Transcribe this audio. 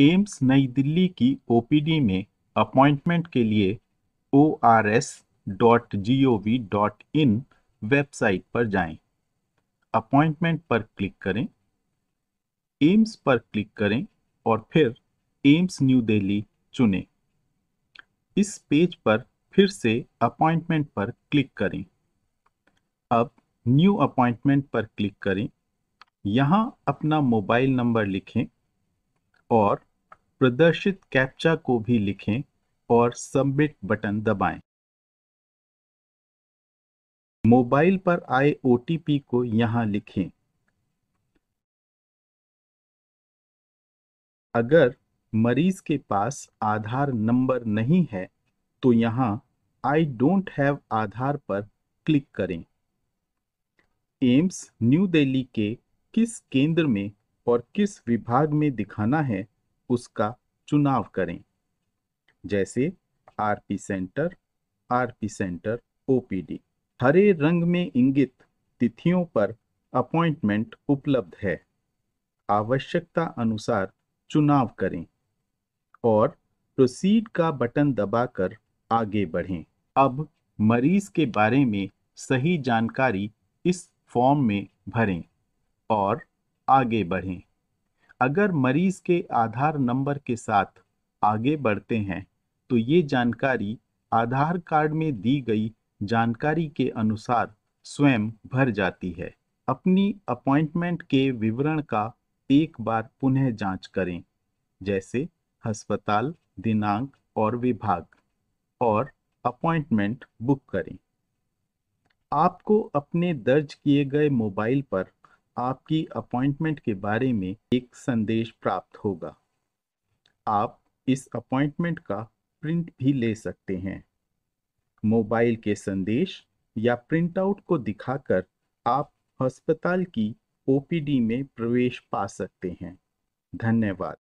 AIIMS नई दिल्ली की OPD में अपॉइंटमेंट के लिए O R S dot G O V dot in website पर जाएं। अपॉइंटमेंट पर क्लिक करें एम्स पर क्लिक करें और फिर एम्स न्यू दिल्ली चुनें इस पेज पर फिर से अपॉइंटमेंट पर क्लिक करें अब न्यू अपॉइंटमेंट पर क्लिक करें यहाँ अपना मोबाइल नंबर लिखें और प्रदर्शित कैप्चा को भी लिखें और सबमिट बटन दबाएं। मोबाइल पर आए ओ को यहां लिखें अगर मरीज के पास आधार नंबर नहीं है तो यहां आई डोंट हैव आधार पर क्लिक करें एम्स न्यू दिल्ली के किस केंद्र में और किस विभाग में दिखाना है उसका चुनाव करें जैसे RP centre RP centre OPD हरे रंग में इंगित तिथियों पर अपॉइंटमेंट उपलब्ध है आवश्यकता अनुसार चुनाव करें और प्रोसीड का बटन दबाकर आगे बढ़ें अब मरीज के बारे में सही जानकारी इस फॉर्म में भरें और आगे बढ़ें अगर मरीज के आधार नंबर के साथ आगे बढ़ते हैं तो ये जानकारी आधार कार्ड में दी गई जानकारी के अनुसार स्वयं भर जाती है अपनी अपॉइंटमेंट के विवरण का एक बार पुनः जांच करें जैसे अस्पताल दिनांक और विभाग और अपॉइंटमेंट बुक करें आपको अपने दर्ज किए गए मोबाइल पर आपकी अपॉइंटमेंट के बारे में एक संदेश प्राप्त होगा आप इस अपॉइंटमेंट का प्रिंट भी ले सकते हैं मोबाइल के संदेश या प्रिंटआउट को दिखाकर आप अस्पताल की ओपीडी में प्रवेश पा सकते हैं धन्यवाद